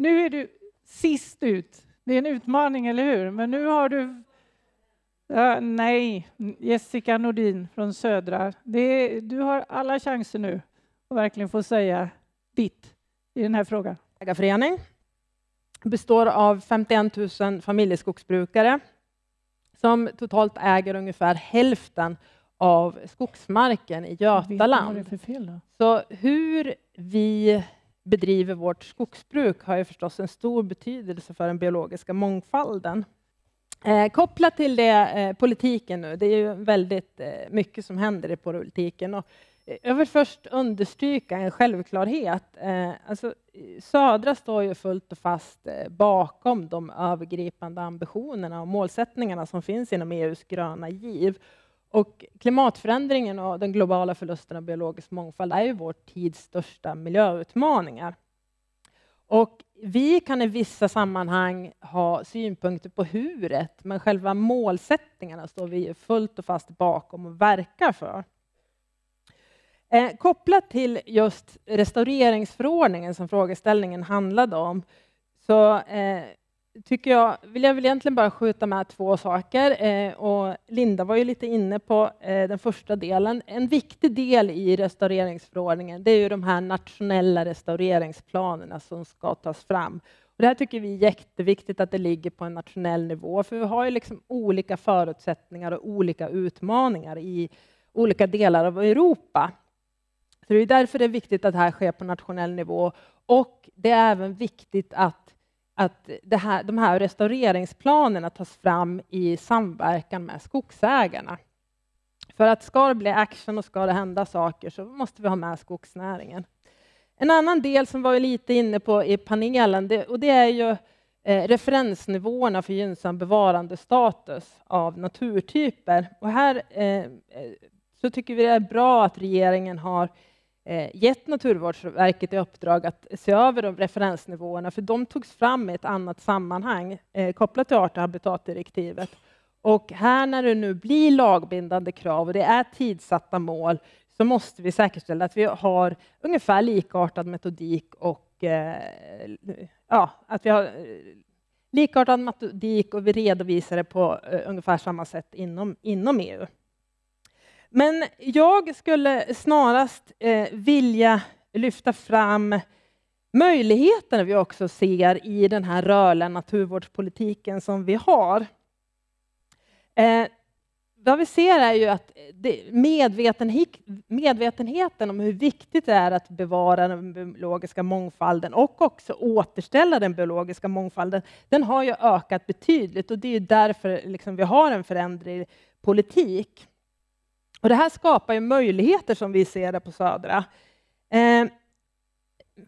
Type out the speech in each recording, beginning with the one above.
Nu är du sist ut. Det är en utmaning, eller hur? Men nu har du... Uh, nej, Jessica Nordin från Södra. Är, du har alla chanser nu att verkligen få säga ditt i den här frågan. Ägarförening består av 51 000 familjeskogsbrukare som totalt äger ungefär hälften av skogsmarken i Götaland. Så hur vi bedriver vårt skogsbruk har ju förstås en stor betydelse för den biologiska mångfalden. Eh, kopplat till det, eh, politiken nu, det är ju väldigt eh, mycket som händer i politiken. Och eh, jag vill först understryka en självklarhet. Eh, alltså, Södra står ju fullt och fast eh, bakom de övergripande ambitionerna och målsättningarna som finns inom EUs gröna giv. Och klimatförändringen och den globala förlusten av biologisk mångfald är ju vår tids största miljöutmaningar. Och vi kan i vissa sammanhang ha synpunkter på hur, men själva målsättningarna står vi fullt och fast bakom och verkar för. Eh, kopplat till just restaureringsförordningen som frågeställningen handlade om, så eh, tycker jag, vill jag väl egentligen bara skjuta med två saker. Eh, och Linda var ju lite inne på eh, den första delen. En viktig del i restaureringsförordningen det är ju de här nationella restaureringsplanerna som ska tas fram. Och det här tycker vi är jätteviktigt att det ligger på en nationell nivå för vi har ju liksom olika förutsättningar och olika utmaningar i olika delar av Europa. Så det är därför det är viktigt att det här sker på nationell nivå och det är även viktigt att att här, de här restaureringsplanerna tas fram i samverkan med skogsägarna. För att ska det bli action och ska det hända saker så måste vi ha med skogsnäringen. En annan del som var lite inne på i panelen, det, och det är ju eh, referensnivåerna för gynnsam bevarandestatus av naturtyper. Och här eh, eh så tycker vi det är bra att regeringen har Eh, gett Naturvårdsverket i uppdrag att se över de referensnivåerna, för de togs fram i ett annat sammanhang eh, kopplat till art och habitatdirektivet. Och här när det nu blir lagbindande krav och det är tidsatta mål så måste vi säkerställa att vi har ungefär likartad metodik och eh, ja, att vi har likartad metodik och vi redovisar det på ungefär samma sätt inom, inom EU. Men jag skulle snarast eh, vilja lyfta fram möjligheterna vi också ser i den här rörliga naturvårdspolitiken som vi har. Eh, vad vi ser är ju att medvetenheten om hur viktigt det är att bevara den biologiska mångfalden och också återställa den biologiska mångfalden, den har ju ökat betydligt och det är därför liksom vi har en förändrad politik. Och det här skapar ju möjligheter som vi ser det på Södra. Eh,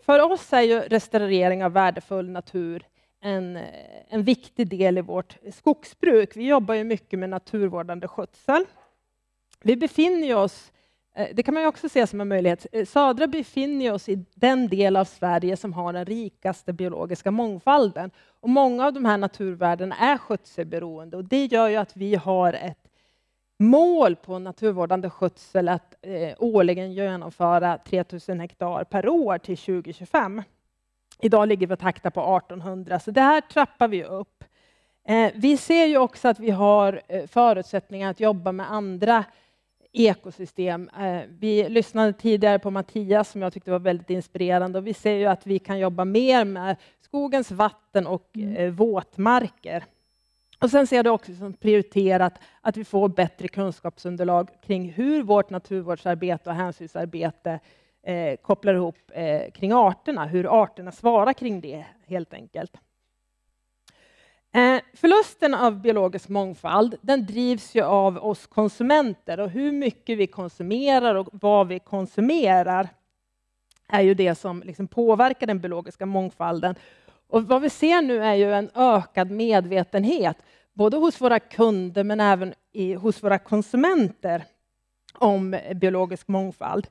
för oss är ju restaurering av värdefull natur en, eh, en viktig del i vårt skogsbruk. Vi jobbar ju mycket med naturvårdande skötsel. Vi befinner oss, eh, det kan man också se som en möjlighet, eh, Södra befinner oss i den del av Sverige som har den rikaste biologiska mångfalden. Och många av de här naturvärdena är skötselberoende och det gör ju att vi har ett mål på naturvårdande skötsel att eh, årligen genomföra 3000 hektar per år till 2025. Idag ligger vi och taktar på 1800, så det här trappar vi upp. Eh, vi ser ju också att vi har eh, förutsättningar att jobba med andra ekosystem. Eh, vi lyssnade tidigare på Mattias som jag tyckte var väldigt inspirerande och vi ser ju att vi kan jobba mer med skogens vatten och mm. Eh, våtmarker. Och sen ser jag det också som prioriterat att vi får bättre kunskapsunderlag kring hur vårt naturvårdsarbete och hänsynsarbete eh, kopplar ihop eh, kring arterna, hur arterna svarar kring det helt enkelt. Eh, förlusten av biologisk mångfald den drivs ju av oss konsumenter och hur mycket vi konsumerar och vad vi konsumerar är ju det som liksom påverkar den biologiska mångfalden. Och vad vi ser nu är ju en ökad medvetenhet, både hos våra kunder men även i, hos våra konsumenter om biologisk mångfald.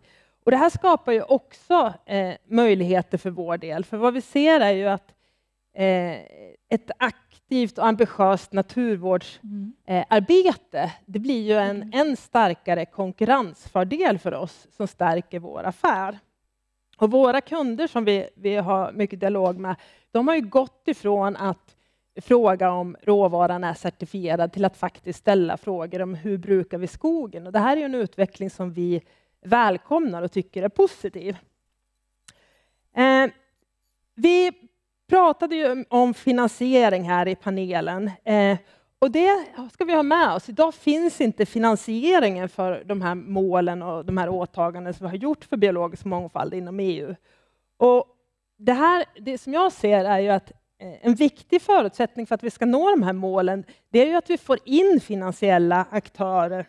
Och det här skapar ju också eh, möjligheter för vår del, för vad vi ser är ju att eh, ett aktivt och ambitiöst naturvårdsarbete, mm. eh, det blir ju en än mm. starkare konkurrensfördel för oss som stärker vår affär. Och våra kunder som vi, vi har mycket dialog med, de har ju gått ifrån att fråga om råvaran är certifierad till att faktiskt ställa frågor om hur brukar vi skogen? Och det här är ju en utveckling som vi välkomnar och tycker är positiv. Eh, vi pratade ju om finansiering här i panelen. Eh, och det ska vi ha med oss. Idag finns inte finansieringen för de här målen och de här åtaganden som vi har gjort för biologisk mångfald inom EU. Och det, här, det som jag ser är ju att eh, en viktig förutsättning för att vi ska nå de här målen det är ju att vi får in finansiella aktörer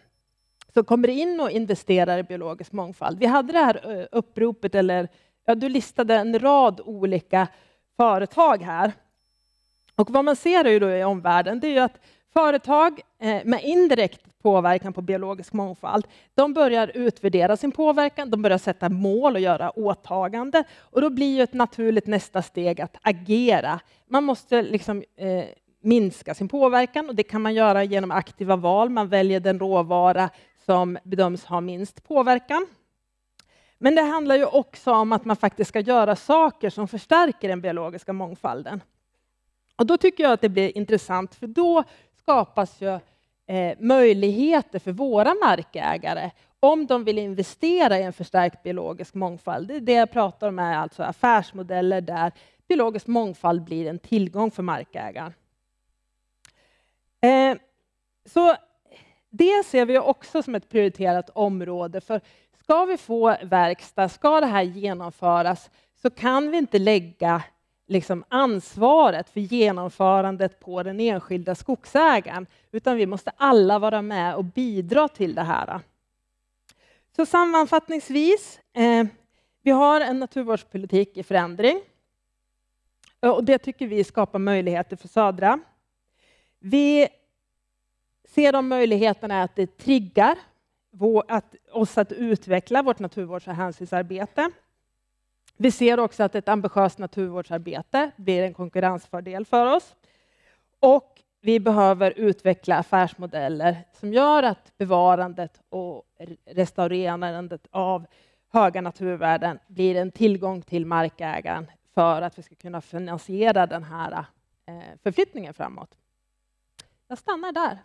som kommer in och investerar i biologisk mångfald. Vi hade det här eh, uppropet, eller ja, du listade en rad olika företag här. Och vad man ser då i omvärlden det är ju att Företag eh, med indirekt påverkan på biologisk mångfald, de börjar utvärdera sin påverkan, de börjar sätta mål och göra åtaganden och då blir ju ett naturligt nästa steg att agera. Man måste liksom eh, minska sin påverkan och det kan man göra genom aktiva val. Man väljer den råvara som bedöms ha minst påverkan. Men det handlar ju också om att man faktiskt ska göra saker som förstärker den biologiska mångfalden. Och då tycker jag att det blir intressant, för då skapas ju eh, möjligheter för våra markägare om de vill investera i en förstärkt biologisk mångfald. Det, jag pratar om är alltså affärsmodeller där biologisk mångfald blir en tillgång för markägaren. Eh, så det ser vi också som ett prioriterat område, för ska vi få verkstad, ska det här genomföras, så kan vi inte lägga liksom ansvaret för genomförandet på den enskilda skogsägaren, utan vi måste alla vara med och bidra till det här. Så sammanfattningsvis, eh, vi har en naturvårdspolitik i förändring. Eh, och det tycker vi skapar möjligheter för Södra. Vi ser de möjligheterna att det triggar vår, att, oss att utveckla vårt naturvårds och hänsynsarbete. Vi ser också att ett ambitiöst naturvårdsarbete blir en konkurrensfördel för oss. Och vi behöver utveckla affärsmodeller som gör att bevarandet och restaurerandet av höga naturvärden blir en tillgång till markägaren för att vi ska kunna finansiera den här eh, förflyttningen framåt. Jag stannar där.